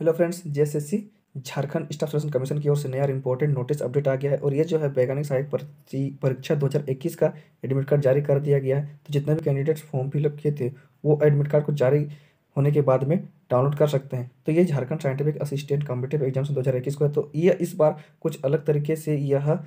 hello friends JSSC Jharkhand staff selection commission की ओर से नया इंपॉर्टेंट नोटिस अपडेट आ गया है और ये जो है वैज्ञानिक सहायक परीक्षा 2021 का एडमिट कार्ड जारी कर दिया गया है तो जितने भी कैंडिडेट्स फॉर्म फिलअप किए थे वो एडमिट कार्ड को जारी होने के बाद में डाउनलोड कर सकते हैं तो ये Jharkhand scientific assistant competitive exam दो को है तो ये इस बार कुछ अलग तरीके से यह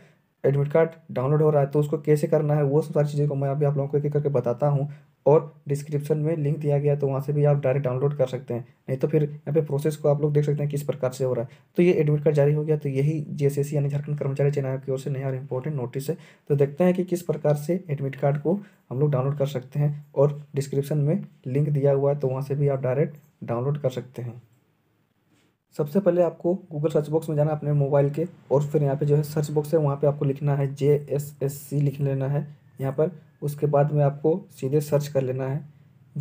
एडमिट कार्ड डाउनलोड हो रहा है तो उसको कैसे करना है वो सब सारी चीज़ें को मैं अभी आप लोगों को एक एक करके बताता हूँ और डिस्क्रिप्शन में लिंक दिया गया तो वहाँ से भी आप डायरेक्ट डाउनलोड कर सकते हैं नहीं तो फिर यहाँ पे प्रोसेस को आप लोग देख सकते हैं किस प्रकार से हो रहा है तो ये एडमिट कार्ड जारी हो गया तो यही जेएसएससी यानी झारखंड कर्मचारी चयन आयोग की ओर से नया और इम्पोर्टेंट नोटिस है तो देखते हैं कि किस प्रकार से एडमिट कार्ड को हम लोग डाउनलोड कर सकते हैं और डिस्क्रिप्शन में लिंक दिया हुआ है तो वहाँ से भी आप डायरेक्ट डाउनलोड कर सकते हैं सबसे पहले आपको गूगल सर्च बॉक्स में जाना अपने मोबाइल के और फिर यहाँ पे जो है सर्च बॉक्स है वहाँ पे आपको लिखना है जे एस एस सी लिख लेना है यहाँ पर उसके बाद में आपको सीधे सर्च कर लेना है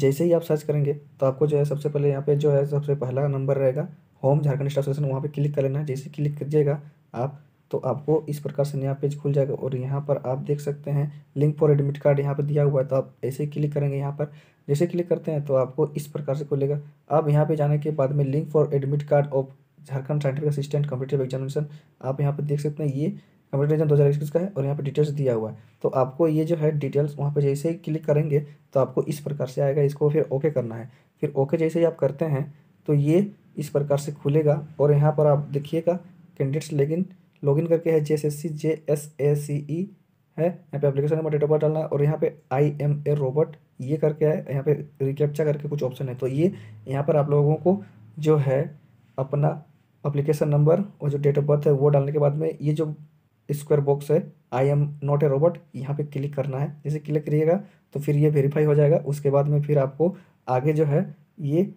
जैसे ही आप सर्च करेंगे तो आपको जो है सबसे पहले यहाँ पे जो है सबसे पहला नंबर रहेगा होम झारखंड स्टाफ स्टेशन वहाँ पे क्लिक कर लेना है जैसे क्लिक कीजिएगा आप तो आपको इस प्रकार से नया पेज खुल जाएगा और यहाँ पर आप देख सकते हैं लिंक फॉर एडमिट कार्ड यहाँ पर दिया हुआ है तो आप ऐसे ही क्लिक करेंगे यहाँ पर जैसे क्लिक करते हैं तो आपको इस प्रकार से खुलेगा अब यहाँ पर जाने के बाद में link for admit card of Jharkhand scientific assistant competitive examination आप यहाँ पर देख सकते हैं ये एडवर्टाइजन दो हज़ार इक्कीस का है और यहाँ पे डिटेल्स दिया हुआ है तो आपको ये जो है डिटेल्स वहाँ पे जैसे ही क्लिक करेंगे तो आपको इस प्रकार से आएगा इसको फिर ओके करना है फिर ओके जैसे ही आप करते हैं तो ये इस प्रकार से खुलेगा और यहाँ पर आप देखिएगा कैंडिडेट्स लेकिन लॉगिन करके है J S S C J S A C E है यहाँ पे application number date of birth डालना है और यहाँ पे आई एम ए रोबोट ये करके है यहाँ पे रिकेप्चा करके कुछ ऑप्शन है तो ये यहाँ पर आप लोगों को जो है अपना अप्लीकेशन नंबर और जो डेट ऑफ बर्थ है वो डालने के बाद में ये जो स्क्वायर बॉक्स है I am not a robot यहाँ पे क्लिक करना है जैसे क्लिक करिएगा तो फिर ये वेरीफाई हो जाएगा उसके बाद में फिर आपको आगे जो है ये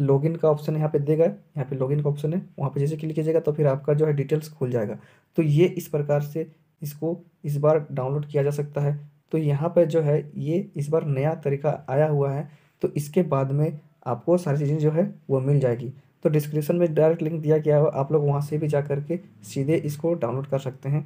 लॉगिन का ऑप्शन यहाँ पे देगा यहाँ पे लॉगिन का ऑप्शन है वहाँ पे जैसे क्लिक कीजिएगा तो फिर आपका जो है डिटेल्स खुल जाएगा तो ये इस प्रकार से इसको इस बार डाउनलोड किया जा सकता है तो यहाँ पर जो है ये इस बार नया तरीका आया हुआ है तो इसके बाद में आपको सारी चीज़ें जो है वो मिल जाएगी तो डिस्क्रिप्शन में डायरेक्ट लिंक दिया गया है आप लोग वहाँ से भी जा करके सीधे इसको डाउनलोड कर सकते हैं